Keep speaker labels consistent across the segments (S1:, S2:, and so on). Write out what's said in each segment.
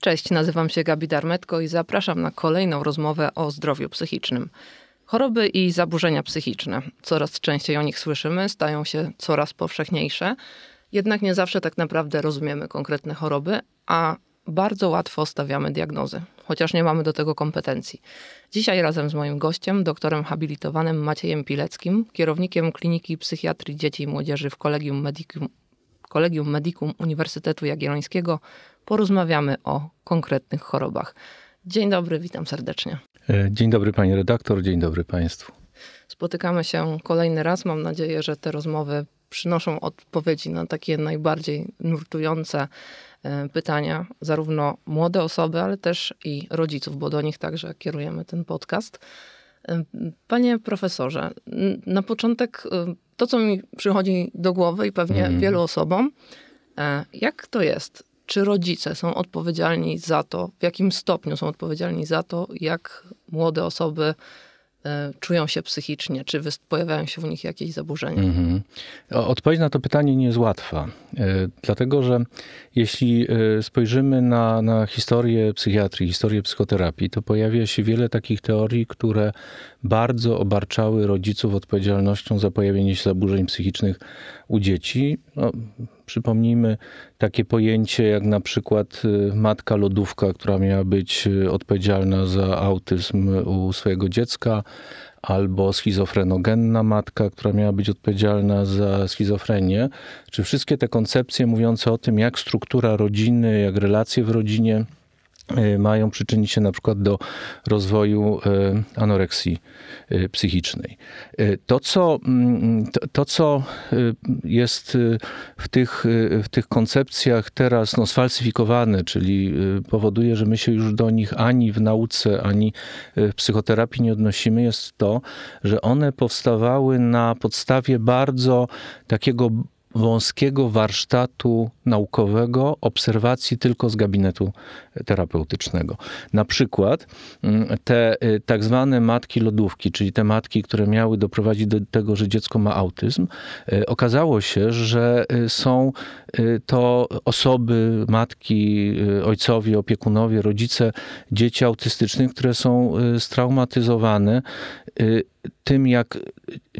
S1: Cześć, nazywam się Gabi Darmetko i zapraszam na kolejną rozmowę o zdrowiu psychicznym. Choroby i zaburzenia psychiczne, coraz częściej o nich słyszymy, stają się coraz powszechniejsze, jednak nie zawsze tak naprawdę rozumiemy konkretne choroby, a bardzo łatwo stawiamy diagnozy, chociaż nie mamy do tego kompetencji. Dzisiaj razem z moim gościem, doktorem habilitowanym Maciejem Pileckim, kierownikiem Kliniki Psychiatrii Dzieci i Młodzieży w Kolegium Medicum, Kolegium Medicum Uniwersytetu Jagiellońskiego, porozmawiamy o konkretnych chorobach. Dzień dobry, witam serdecznie.
S2: E, dzień dobry pani redaktor, dzień dobry państwu.
S1: Spotykamy się kolejny raz. Mam nadzieję, że te rozmowy przynoszą odpowiedzi na takie najbardziej nurtujące e, pytania, zarówno młode osoby, ale też i rodziców, bo do nich także kierujemy ten podcast. E, panie profesorze, na początek to, co mi przychodzi do głowy i pewnie mm. wielu osobom, jak to jest? czy rodzice są odpowiedzialni za to, w jakim stopniu są odpowiedzialni za to, jak młode osoby e, czują się psychicznie, czy pojawiają się w nich jakieś zaburzenia?
S2: Mhm. Odpowiedź na to pytanie nie jest łatwa, e, dlatego że jeśli e, spojrzymy na, na historię psychiatrii, historię psychoterapii, to pojawia się wiele takich teorii, które bardzo obarczały rodziców odpowiedzialnością za pojawienie się zaburzeń psychicznych u dzieci. No, Przypomnijmy takie pojęcie jak na przykład y, matka lodówka, która miała być y, odpowiedzialna za autyzm u swojego dziecka, albo schizofrenogenna matka, która miała być odpowiedzialna za schizofrenię. Czy wszystkie te koncepcje mówiące o tym, jak struktura rodziny, jak relacje w rodzinie Y, mają przyczynić się na przykład do rozwoju y, anoreksji y, psychicznej. To, co, mm, to, co jest w tych, w tych koncepcjach teraz no, sfalsyfikowane, czyli powoduje, że my się już do nich ani w nauce, ani w psychoterapii nie odnosimy, jest to, że one powstawały na podstawie bardzo takiego wąskiego warsztatu naukowego, obserwacji tylko z gabinetu terapeutycznego. Na przykład mm, te y, tak zwane matki lodówki, czyli te matki, które miały doprowadzić do tego, że dziecko ma autyzm, y, okazało się, że y, są to osoby, matki, ojcowie, opiekunowie, rodzice dzieci autystycznych, które są straumatyzowane tym, jak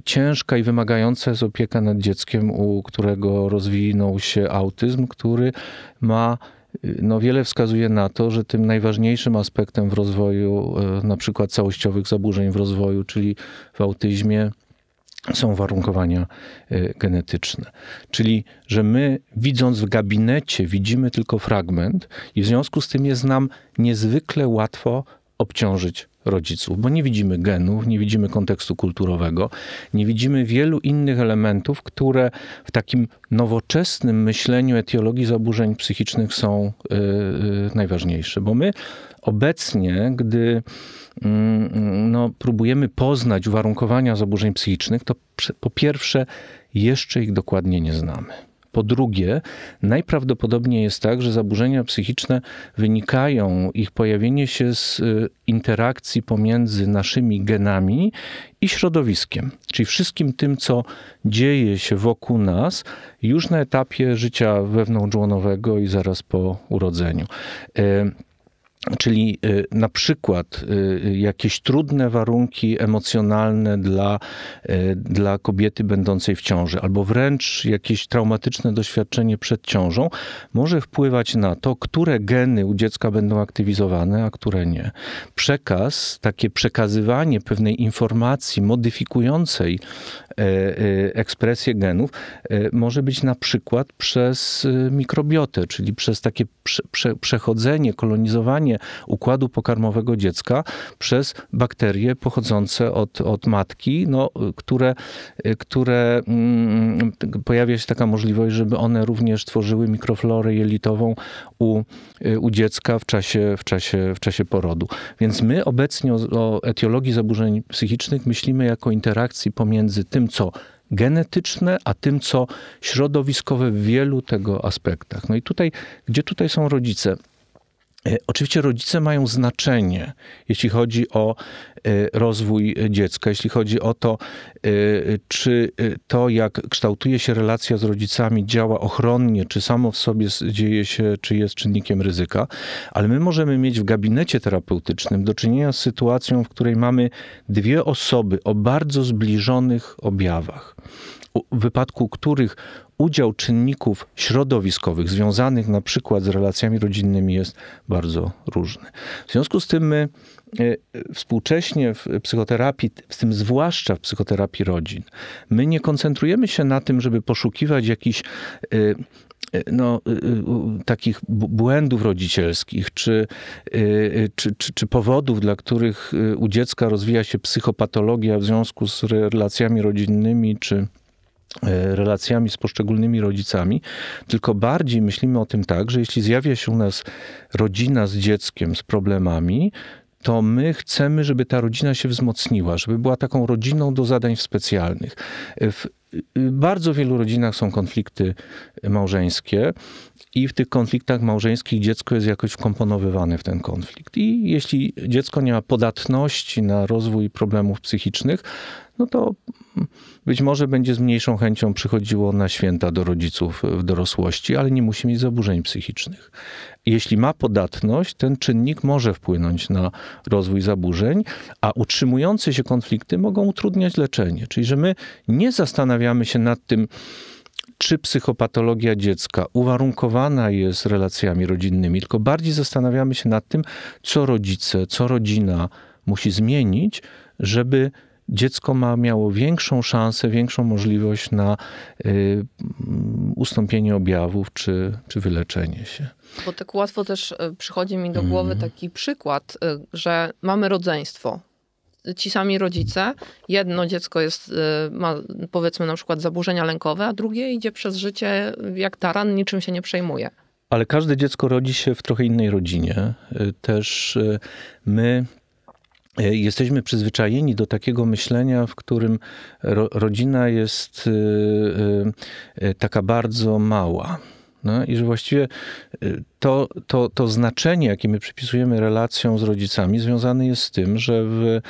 S2: ciężka i wymagająca jest opieka nad dzieckiem, u którego którego rozwinął się autyzm, który ma no wiele wskazuje na to, że tym najważniejszym aspektem w rozwoju, e, na przykład całościowych zaburzeń w rozwoju, czyli w autyzmie, są warunkowania e, genetyczne. Czyli, że my widząc w gabinecie widzimy tylko fragment i w związku z tym jest nam niezwykle łatwo obciążyć rodziców, bo nie widzimy genów, nie widzimy kontekstu kulturowego, nie widzimy wielu innych elementów, które w takim nowoczesnym myśleniu etiologii zaburzeń psychicznych są yy, najważniejsze. Bo my obecnie, gdy yy, no, próbujemy poznać uwarunkowania zaburzeń psychicznych, to po pierwsze jeszcze ich dokładnie nie znamy. Po drugie, najprawdopodobniej jest tak, że zaburzenia psychiczne wynikają, ich pojawienie się z y, interakcji pomiędzy naszymi genami i środowiskiem, czyli wszystkim tym, co dzieje się wokół nas już na etapie życia wewnątrzłonowego i zaraz po urodzeniu. Y, Czyli y, na przykład y, y, jakieś trudne warunki emocjonalne dla, dla kobiety będącej w ciąży, albo wręcz jakieś traumatyczne doświadczenie przed ciążą, może wpływać na to, które geny u dziecka będą aktywizowane, a które nie. Przekaz, takie przekazywanie pewnej informacji modyfikującej e, e, ekspresję genów e, może być na przykład przez mikrobiotę, czyli przez takie prze przechodzenie, kolonizowanie, zaburzenie układu pokarmowego dziecka przez bakterie pochodzące od, od matki, no, które, które mm, pojawia się taka możliwość, żeby one również tworzyły mikroflorę jelitową u, u dziecka w czasie, w, czasie, w czasie porodu. Więc my obecnie o, o etiologii zaburzeń psychicznych myślimy jako interakcji pomiędzy tym, co genetyczne, a tym, co środowiskowe w wielu tego aspektach. No i tutaj, gdzie tutaj są rodzice? E, oczywiście rodzice mają znaczenie, jeśli chodzi o e, rozwój dziecka, jeśli chodzi o to, e, czy to, jak kształtuje się relacja z rodzicami, działa ochronnie, czy samo w sobie dzieje się, czy jest czynnikiem ryzyka, ale my możemy mieć w gabinecie terapeutycznym do czynienia z sytuacją, w której mamy dwie osoby o bardzo zbliżonych objawach w wypadku których udział czynników środowiskowych związanych na przykład z relacjami rodzinnymi jest bardzo różny. W związku z tym my e, współcześnie w psychoterapii, w tym zwłaszcza w psychoterapii rodzin, my nie koncentrujemy się na tym, żeby poszukiwać jakichś e, e, no, takich błędów rodzicielskich, czy, czy, czy, czy, powodów, dla których u dziecka rozwija się psychopatologia w związku z relacjami rodzinnymi, czy E, relacjami z poszczególnymi rodzicami, tylko bardziej myślimy o tym tak, że jeśli zjawia się u nas rodzina z dzieckiem z problemami, to my chcemy, żeby ta rodzina się wzmocniła, żeby była taką rodziną do zadań specjalnych. E, w e, bardzo wielu rodzinach są konflikty małżeńskie i w tych konfliktach małżeńskich dziecko jest jakoś wkomponowywane w ten konflikt. I jeśli dziecko nie ma podatności na rozwój problemów psychicznych, no to być może będzie z mniejszą chęcią przychodziło na święta do rodziców w dorosłości, ale nie musi mieć zaburzeń psychicznych. Jeśli ma podatność, ten czynnik może wpłynąć na rozwój zaburzeń, a utrzymujące się konflikty mogą utrudniać leczenie. Czyli, że my nie zastanawiamy się nad tym, czy psychopatologia dziecka uwarunkowana jest relacjami rodzinnymi, tylko bardziej zastanawiamy się nad tym, co rodzice, co rodzina musi zmienić, żeby dziecko ma, miało większą szansę, większą możliwość na y, ustąpienie objawów czy, czy wyleczenie się.
S1: Bo tak łatwo też y, przychodzi mi do głowy mhm. taki przykład, y, że mamy rodzeństwo. Ci sami rodzice, jedno dziecko jest, y, ma powiedzmy na przykład zaburzenia lękowe, a drugie idzie przez życie jak taran, niczym się nie przejmuje.
S2: Ale każde dziecko rodzi się w trochę innej rodzinie. Też my E, jesteśmy przyzwyczajeni do takiego myślenia, w którym ro, rodzina jest y, y, y, taka bardzo mała. No, I że właściwie to, to, to znaczenie, jakie my przypisujemy relacjom z rodzicami, związane jest z tym, że w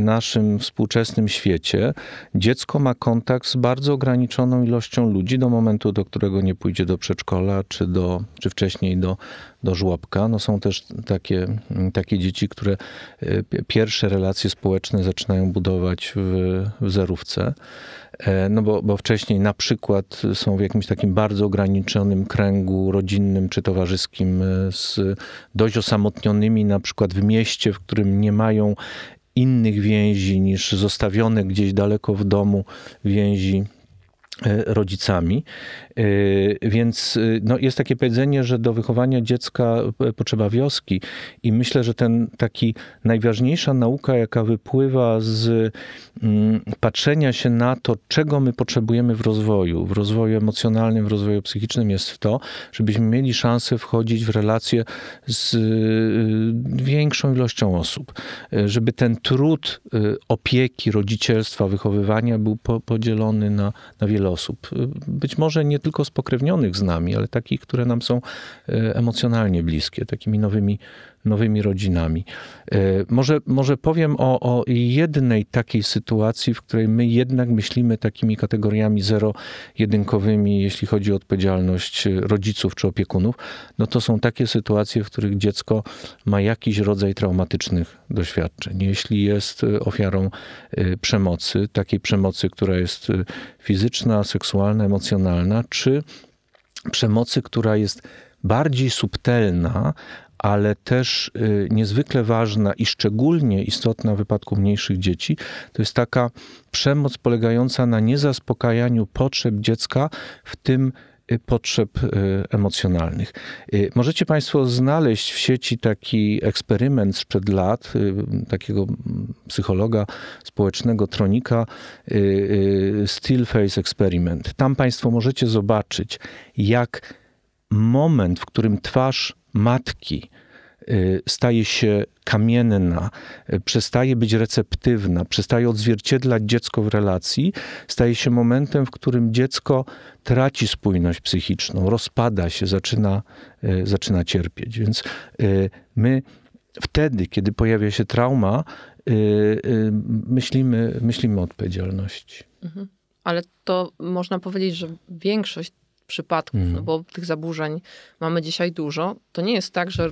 S2: naszym współczesnym świecie dziecko ma kontakt z bardzo ograniczoną ilością ludzi do momentu, do którego nie pójdzie do przedszkola, czy, do, czy wcześniej do, do żłobka. No są też takie, mm, takie dzieci, które y, pierwsze relacje społeczne zaczynają budować w, w zerówce. E, no bo, bo wcześniej na przykład są w jakimś takim bardzo ograniczonym kręgu rodzinnym czy towarzyskim wszystkim, e, z dość osamotnionymi na przykład w mieście, w którym nie mają innych więzi niż zostawione gdzieś daleko w domu więzi E, rodzicami. E, więc e, no, jest takie powiedzenie, że do wychowania dziecka potrzeba wioski i myślę, że ten taki najważniejsza nauka, jaka wypływa z mm, patrzenia się na to, czego my potrzebujemy w rozwoju, w rozwoju emocjonalnym, w rozwoju psychicznym jest to, żebyśmy mieli szansę wchodzić w relacje z większą ilością osób, żeby ten trud opieki, rodzicielstwa, wychowywania był podzielony na, na wiele osób, być może nie tylko spokrewnionych z nami, ale takich, które nam są e, emocjonalnie bliskie, takimi nowymi nowymi rodzinami. E, może, może powiem o, o jednej takiej sytuacji, w której my jednak myślimy takimi kategoriami zero-jedynkowymi, jeśli chodzi o odpowiedzialność e, rodziców czy opiekunów. No to są takie sytuacje, w których dziecko ma jakiś rodzaj traumatycznych doświadczeń. Jeśli jest e, ofiarą przemocy, takiej przemocy, która jest fizyczna, seksualna, emocjonalna, czy przemocy, która jest bardziej subtelna, ale też y, niezwykle ważna i szczególnie istotna w wypadku mniejszych dzieci, to jest taka przemoc polegająca na niezaspokajaniu potrzeb dziecka, w tym y, potrzeb y, emocjonalnych. Możecie Państwo znaleźć w sieci taki eksperyment sprzed lat takiego mm, psychologa społecznego Tronika, Still Face Experiment. Tam Państwo możecie zobaczyć, jak moment, w którym twarz matki y, staje się kamienna, y, przestaje być receptywna, przestaje odzwierciedlać dziecko w relacji, staje się momentem, w którym dziecko traci spójność psychiczną, rozpada się, zaczyna, y, zaczyna cierpieć. Więc my wtedy, kiedy pojawia się trauma, myślimy, myślimy o odpowiedzialności.
S1: Mhm. Ale to można powiedzieć, że większość przypadków, mhm. no bo tych zaburzeń mamy dzisiaj dużo. To nie jest tak, że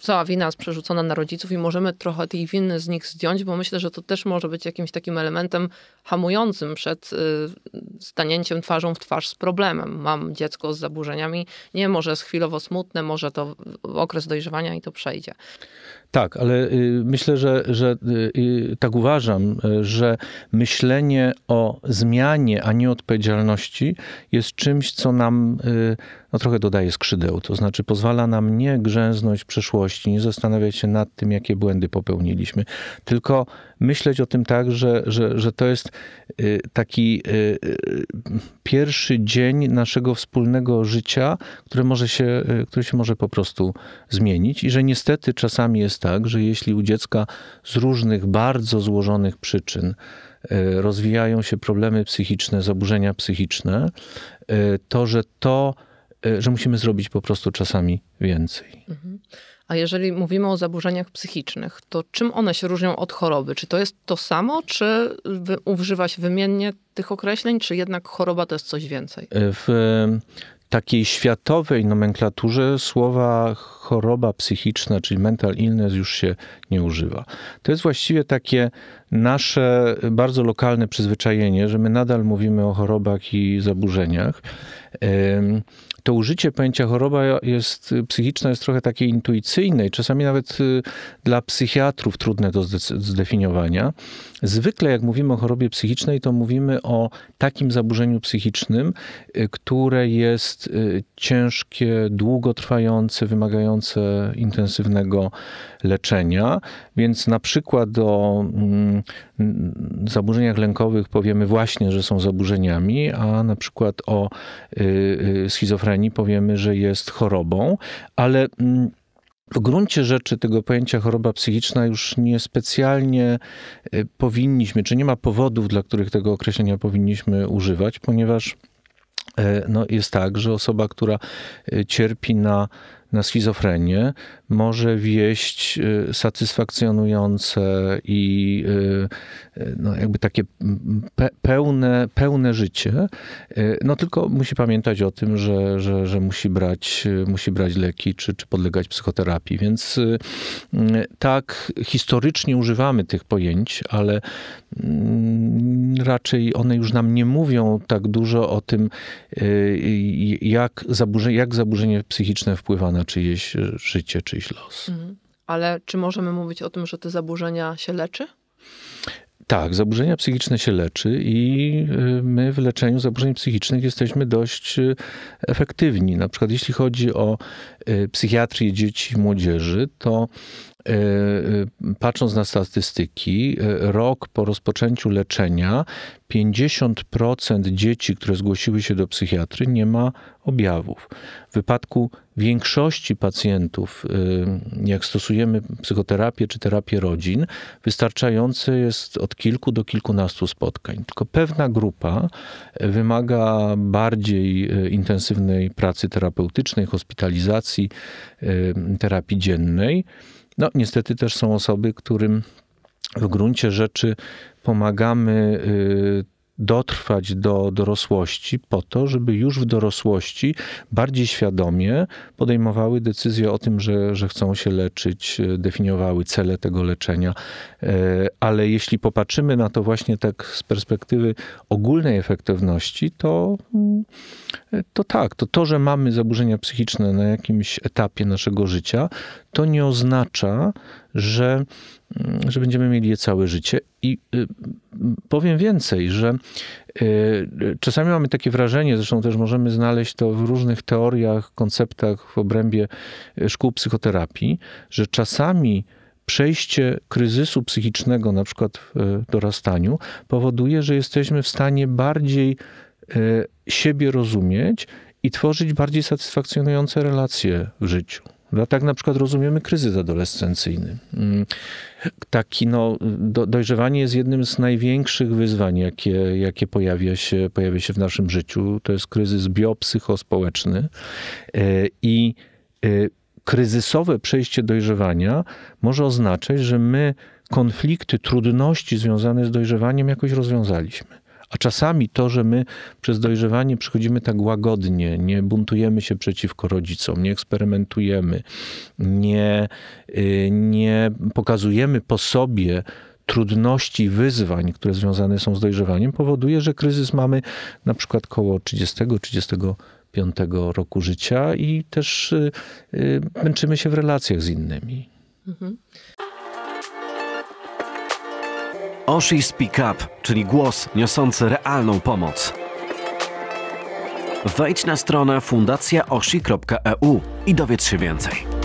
S1: cała wina jest przerzucona na rodziców i możemy trochę tej winy z nich zdjąć, bo myślę, że to też może być jakimś takim elementem hamującym przed y, stanięciem twarzą w twarz z problemem. Mam dziecko z zaburzeniami, nie, może jest chwilowo smutne, może to okres dojrzewania i to przejdzie.
S2: Tak, ale y, myślę, że, że y, tak uważam, że myślenie o zmianie, a nie odpowiedzialności jest czymś, co nam no trochę dodaje skrzydeł, to znaczy pozwala nam nie grzęznąć w przeszłości, nie zastanawiać się nad tym, jakie błędy popełniliśmy, tylko myśleć o tym tak, że, że, że to jest y, taki y, y, pierwszy dzień naszego wspólnego życia, który może się, który się może po prostu zmienić i że niestety czasami jest tak, że jeśli u dziecka z różnych bardzo złożonych przyczyn rozwijają się problemy psychiczne, zaburzenia psychiczne, to że to Y, że musimy zrobić po prostu czasami więcej.
S1: Mhm. A jeżeli mówimy o zaburzeniach psychicznych, to czym one się różnią od choroby? Czy to jest to samo, czy używa się wymiennie tych określeń, czy jednak choroba to jest coś więcej? Y,
S2: w y, takiej światowej nomenklaturze słowa choroba psychiczna, czyli mental illness, już się nie używa. To jest właściwie takie nasze bardzo lokalne przyzwyczajenie, że my nadal mówimy o chorobach i zaburzeniach to użycie pojęcia choroba jest, y, psychiczna jest trochę takie intuicyjne i czasami nawet y, dla psychiatrów trudne do zdefiniowania. Zwykle jak mówimy o chorobie psychicznej, to mówimy o takim zaburzeniu psychicznym, y, które jest ciężkie, długotrwające, wymagające intensywnego leczenia. Więc na przykład o mm, zaburzeniach lękowych powiemy właśnie, że są zaburzeniami, a na przykład o schizofrenii schizofrenii powiemy, że jest chorobą, ale mm, w gruncie rzeczy tego pojęcia choroba psychiczna już niespecjalnie y, powinniśmy, czy nie ma powodów, dla których tego określenia powinniśmy używać, ponieważ e, no, jest tak, że osoba, która e, cierpi na na schizofrenię może wieść y, satysfakcjonujące i y, y, no jakby takie mm, pełne, pełne życie. No tylko musi pamiętać o tym, że, że, że musi, brać, musi brać leki czy, czy podlegać psychoterapii. Więc tak historycznie używamy tych pojęć, ale mm, raczej one już nam nie mówią tak dużo o tym, jak zaburzenie, jak zaburzenie psychiczne wpływa na na czyjeś e, życie, czyjś los.
S1: Mhm. Ale czy możemy mówić o tym, że te zaburzenia się leczy?
S2: Tak, zaburzenia psychiczne się leczy i e, my w leczeniu zaburzeń psychicznych jesteśmy dość e, efektywni. Na przykład jeśli chodzi o psychiatrię dzieci i młodzieży, to E, e, patrząc na statystyki, e, rok po rozpoczęciu leczenia 50% dzieci, które zgłosiły się do psychiatry, nie ma objawów. W wypadku większości pacjentów, jak stosujemy psychoterapię czy terapię rodzin, wystarczające jest od kilku do kilkunastu spotkań. Tylko pewna grupa wymaga bardziej intensywnej pracy terapeutycznej, hospitalizacji, terapii dziennej. No, niestety też są osoby, którym w gruncie rzeczy pomagamy y, dotrwać do dorosłości po to, żeby już w dorosłości bardziej świadomie podejmowały decyzje o tym, że, że chcą się leczyć, y, definiowały cele tego leczenia. Y, ale jeśli popatrzymy na to właśnie tak z perspektywy ogólnej efektywności, to, to tak, to to, że mamy zaburzenia psychiczne na jakimś etapie naszego życia, to nie oznacza, że, mm, że będziemy mieli je całe życie. I y, powiem więcej, że y, czasami mamy takie wrażenie, zresztą też możemy znaleźć to w różnych teoriach, konceptach w obrębie y, szkół psychoterapii, że czasami przejście kryzysu psychicznego, na przykład w dorastaniu, powoduje, że jesteśmy w stanie bardziej siebie rozumieć i tworzyć bardziej satysfakcjonujące relacje w życiu. No, tak na przykład rozumiemy kryzys adolescencyjny. Mm, taki no, do, dojrzewanie jest jednym z największych wyzwań, jakie, jakie pojawia, się, pojawia się w naszym życiu. To jest kryzys biopsychospołeczny e, i e, kryzysowe przejście dojrzewania może oznaczać, że my konflikty, trudności związane z dojrzewaniem jakoś rozwiązaliśmy a czasami to, że my przez dojrzewanie przychodzimy tak łagodnie, nie buntujemy się przeciwko rodzicom, nie eksperymentujemy, nie, y, nie pokazujemy po sobie, trudności, wyzwań, które związane są z dojrzewaniem, powoduje, że kryzys mamy na przykład koło 30-35 roku życia i też y, y, męczymy się w relacjach z innymi. Mhm. Oshi Speak Up, czyli głos niosący realną pomoc. Wejdź na stronę fundacjaoshi.eu i dowiedz się
S1: więcej.